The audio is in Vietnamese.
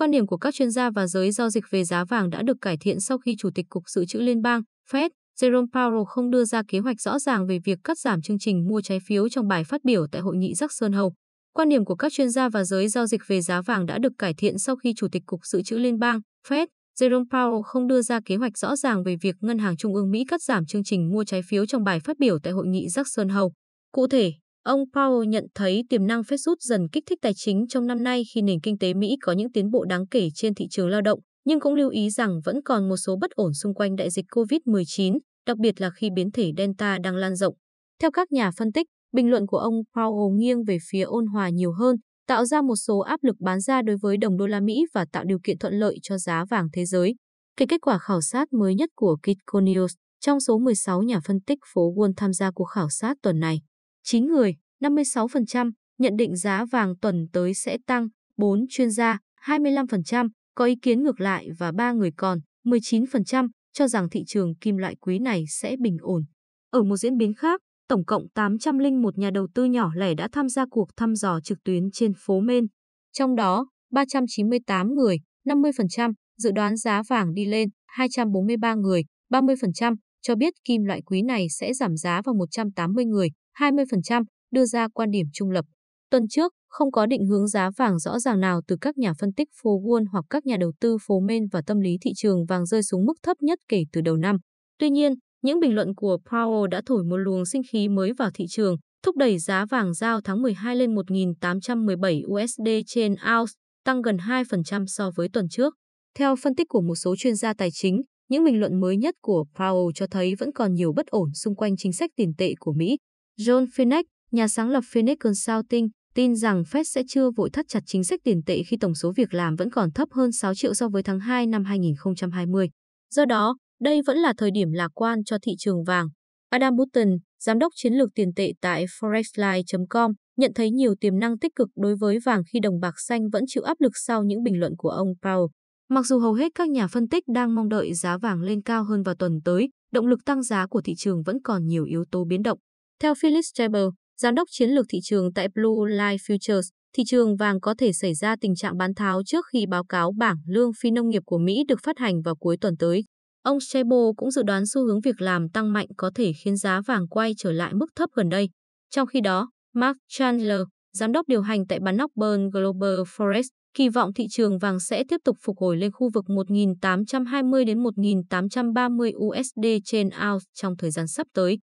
Quan điểm của các chuyên gia và giới giao dịch về giá vàng đã được cải thiện sau khi Chủ tịch Cục Dự trữ Liên bang Fed Jerome Powell không đưa ra kế hoạch rõ ràng về việc cắt giảm chương trình mua trái phiếu trong bài phát biểu tại hội nghị Jackson Hole. Quan điểm của các chuyên gia và giới giao dịch về giá vàng đã được cải thiện sau khi Chủ tịch Cục Dự trữ Liên bang Fed Jerome Powell không đưa ra kế hoạch rõ ràng về việc Ngân hàng Trung ương Mỹ cắt giảm chương trình mua trái phiếu trong bài phát biểu tại hội nghị Jackson Hole. Cụ thể, Ông Powell nhận thấy tiềm năng phép rút dần kích thích tài chính trong năm nay khi nền kinh tế Mỹ có những tiến bộ đáng kể trên thị trường lao động, nhưng cũng lưu ý rằng vẫn còn một số bất ổn xung quanh đại dịch COVID-19, đặc biệt là khi biến thể Delta đang lan rộng. Theo các nhà phân tích, bình luận của ông Powell nghiêng về phía ôn hòa nhiều hơn, tạo ra một số áp lực bán ra đối với đồng đô la Mỹ và tạo điều kiện thuận lợi cho giá vàng thế giới. Cái kết quả khảo sát mới nhất của Kitco News, trong số 16 nhà phân tích phố Wall tham gia cuộc khảo sát tuần này, 9 người, 56%, nhận định giá vàng tuần tới sẽ tăng, 4 chuyên gia, 25%, có ý kiến ngược lại và 3 người còn, 19%, cho rằng thị trường kim loại quý này sẽ bình ổn. Ở một diễn biến khác, tổng cộng 801 nhà đầu tư nhỏ lẻ đã tham gia cuộc thăm dò trực tuyến trên phố Main. Trong đó, 398 người, 50%, dự đoán giá vàng đi lên, 243 người, 30%, cho biết kim loại quý này sẽ giảm giá vào 180 người, 20% đưa ra quan điểm trung lập. Tuần trước, không có định hướng giá vàng rõ ràng nào từ các nhà phân tích phố Wall hoặc các nhà đầu tư phố Main và tâm lý thị trường vàng rơi xuống mức thấp nhất kể từ đầu năm. Tuy nhiên, những bình luận của Powell đã thổi một luồng sinh khí mới vào thị trường, thúc đẩy giá vàng giao tháng 12 lên 1.817 USD trên ounce, tăng gần 2% so với tuần trước. Theo phân tích của một số chuyên gia tài chính, những bình luận mới nhất của Powell cho thấy vẫn còn nhiều bất ổn xung quanh chính sách tiền tệ của Mỹ, John Finnick, nhà sáng lập Phoenix Consulting, tin rằng Fed sẽ chưa vội thắt chặt chính sách tiền tệ khi tổng số việc làm vẫn còn thấp hơn 6 triệu so với tháng 2 năm 2020. Do đó, đây vẫn là thời điểm lạc quan cho thị trường vàng. Adam Button, giám đốc chiến lược tiền tệ tại forexline.com, nhận thấy nhiều tiềm năng tích cực đối với vàng khi đồng bạc xanh vẫn chịu áp lực sau những bình luận của ông Powell. Mặc dù hầu hết các nhà phân tích đang mong đợi giá vàng lên cao hơn vào tuần tới, động lực tăng giá của thị trường vẫn còn nhiều yếu tố biến động. Theo Philip Streber, giám đốc chiến lược thị trường tại Blue Line Futures, thị trường vàng có thể xảy ra tình trạng bán tháo trước khi báo cáo bảng lương phi nông nghiệp của Mỹ được phát hành vào cuối tuần tới. Ông Strebo cũng dự đoán xu hướng việc làm tăng mạnh có thể khiến giá vàng quay trở lại mức thấp gần đây. Trong khi đó, Mark Chandler, giám đốc điều hành tại bán Bannockburn Global Forex, kỳ vọng thị trường vàng sẽ tiếp tục phục hồi lên khu vực 1.820 đến 1.830 USD trên ounce trong thời gian sắp tới.